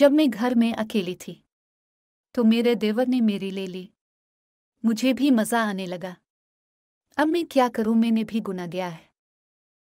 जब मैं घर में अकेली थी तो मेरे देवर ने मेरी ले ली मुझे भी मज़ा आने लगा अब मैं क्या करूं मैंने भी गुना दिया है